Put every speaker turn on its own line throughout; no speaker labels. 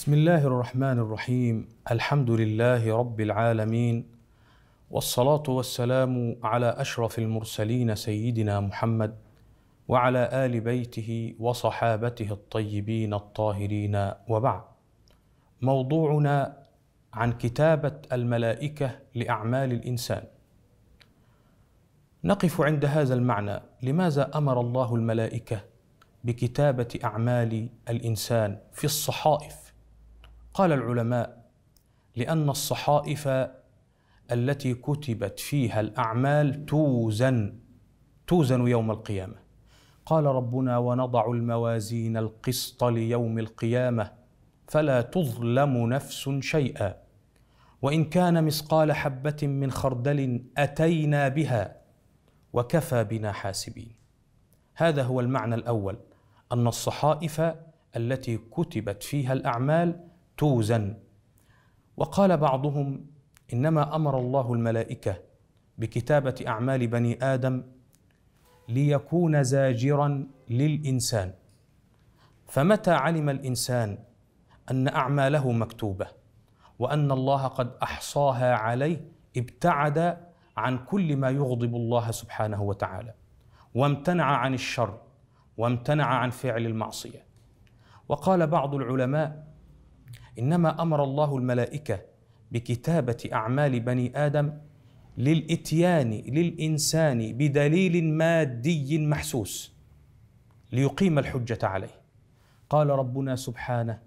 بسم الله الرحمن الرحيم الحمد لله رب العالمين والصلاه والسلام على اشرف المرسلين سيدنا محمد وعلى ال بيته وصحابته الطيبين الطاهرين وبعد موضوعنا عن كتابه الملائكه لاعمال الانسان نقف عند هذا المعنى لماذا امر الله الملائكه بكتابه اعمال الانسان في الصحائف قال العلماء لان الصحائف التي كتبت فيها الاعمال توزن توزن يوم القيامه قال ربنا ونضع الموازين القسط ليوم القيامه فلا تظلم نفس شيئا وان كان مثقال حبه من خردل اتينا بها وكفى بنا حاسبين هذا هو المعنى الاول ان الصحائف التي كتبت فيها الاعمال توزن وقال بعضهم انما امر الله الملائكه بكتابه اعمال بني ادم ليكون زاجرا للانسان فمتى علم الانسان ان اعماله مكتوبه وان الله قد احصاها عليه ابتعد عن كل ما يغضب الله سبحانه وتعالى وامتنع عن الشر وامتنع عن فعل المعصيه وقال بعض العلماء انما امر الله الملائكه بكتابه اعمال بني ادم للاتيان للانسان بدليل مادي محسوس ليقيم الحجه عليه قال ربنا سبحانه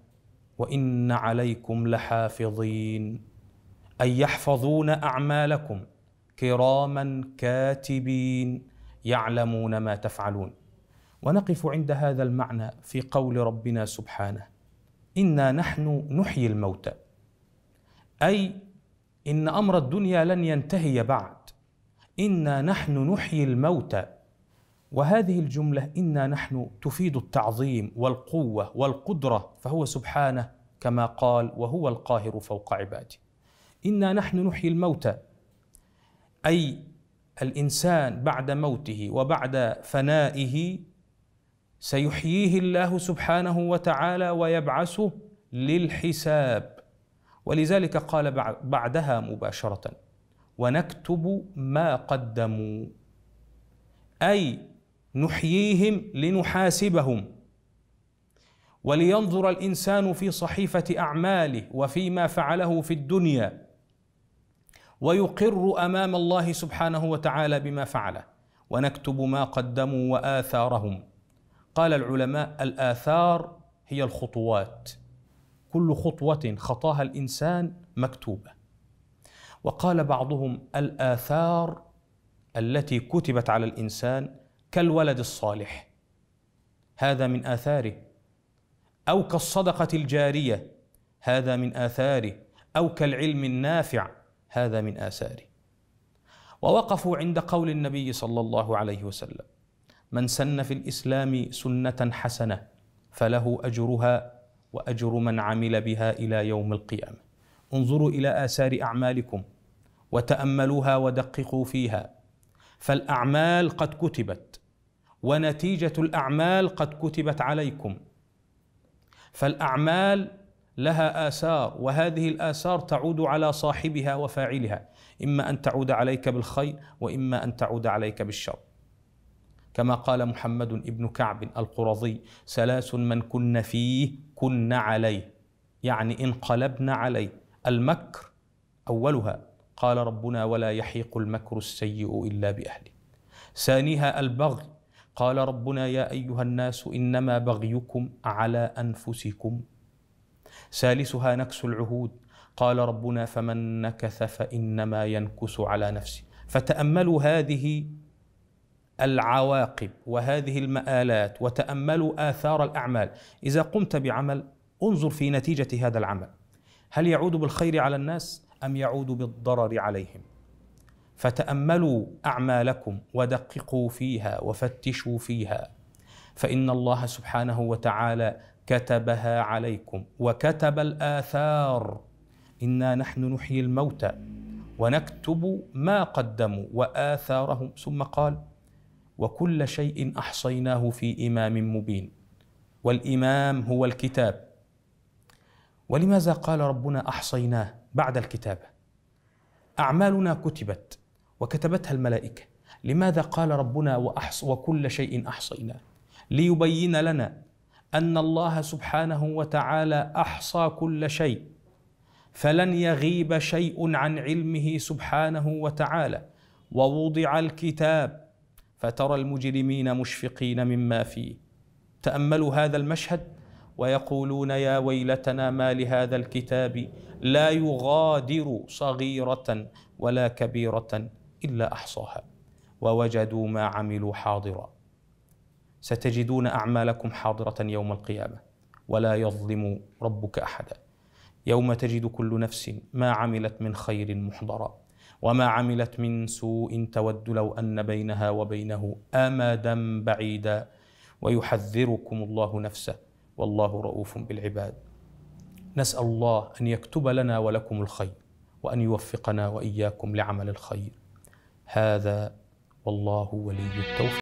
وان عليكم لحافظين اي يحفظون اعمالكم كراما كاتبين يعلمون ما تفعلون ونقف عند هذا المعنى في قول ربنا سبحانه إنا نحن نحيي الموتى أي إن أمر الدنيا لن ينتهي بعد إنا نحن نحيي الموتى وهذه الجملة إنا نحن تفيد التعظيم والقوة والقدرة فهو سبحانه كما قال وهو القاهر فوق عباده إنا نحن نحيي الموتى أي الإنسان بعد موته وبعد فنائه سيحييه الله سبحانه وتعالى ويبعثه للحساب ولذلك قال بعدها مباشره ونكتب ما قدموا اي نحييهم لنحاسبهم ولينظر الانسان في صحيفه اعماله وفيما فعله في الدنيا ويقر امام الله سبحانه وتعالى بما فعله ونكتب ما قدموا واثارهم قال العلماء الآثار هي الخطوات كل خطوة خطاها الإنسان مكتوبة وقال بعضهم الآثار التي كتبت على الإنسان كالولد الصالح هذا من آثاره أو كالصدقة الجارية هذا من آثاره أو كالعلم النافع هذا من آثاره ووقفوا عند قول النبي صلى الله عليه وسلم من سن في الاسلام سنه حسنه فله اجرها واجر من عمل بها الى يوم القيامه انظروا الى اثار اعمالكم وتاملوها ودققوا فيها فالاعمال قد كتبت ونتيجه الاعمال قد كتبت عليكم فالاعمال لها اثار وهذه الاثار تعود على صاحبها وفاعلها اما ان تعود عليك بالخير واما ان تعود عليك بالشر كما قال محمد بن كعب القرظي ثلاث من كن فيه كن عليه يعني انقلبن عليه المكر أولها قال ربنا ولا يحيق المكر السيء إلا بأهله ثانيها البغي قال ربنا يا أيها الناس إنما بغيكم على أنفسكم ثالثها نكس العهود قال ربنا فمن نكث فإنما ينكث على نفسه فتأملوا هذه العواقب وهذه المآلات وتأملوا آثار الأعمال إذا قمت بعمل انظر في نتيجة هذا العمل هل يعود بالخير على الناس أم يعود بالضرر عليهم فتأملوا أعمالكم ودققوا فيها وفتشوا فيها فإن الله سبحانه وتعالى كتبها عليكم وكتب الآثار إنا نحن نحيي الموتى ونكتب ما قدموا وآثارهم ثم قال وكل شيء احصيناه في امام مبين والامام هو الكتاب ولماذا قال ربنا احصيناه بعد الكتابه اعمالنا كتبت وكتبتها الملائكه لماذا قال ربنا وأحص وكل شيء احصيناه ليبين لنا ان الله سبحانه وتعالى احصى كل شيء فلن يغيب شيء عن علمه سبحانه وتعالى ووضع الكتاب فترى المجرمين مشفقين مما فيه تاملوا هذا المشهد ويقولون يا ويلتنا ما لهذا الكتاب لا يغادر صغيره ولا كبيره الا احصاها ووجدوا ما عملوا حاضرا ستجدون اعمالكم حاضره يوم القيامه ولا يظلم ربك احدا يوم تجد كل نفس ما عملت من خير محضرا وما عملت من سوء تود لو ان بينها وبينه امدا بعيدا ويحذركم الله نفسه والله رؤوف بالعباد نسال الله ان يكتب لنا ولكم الخير وان يوفقنا واياكم لعمل الخير هذا والله ولي التوفيق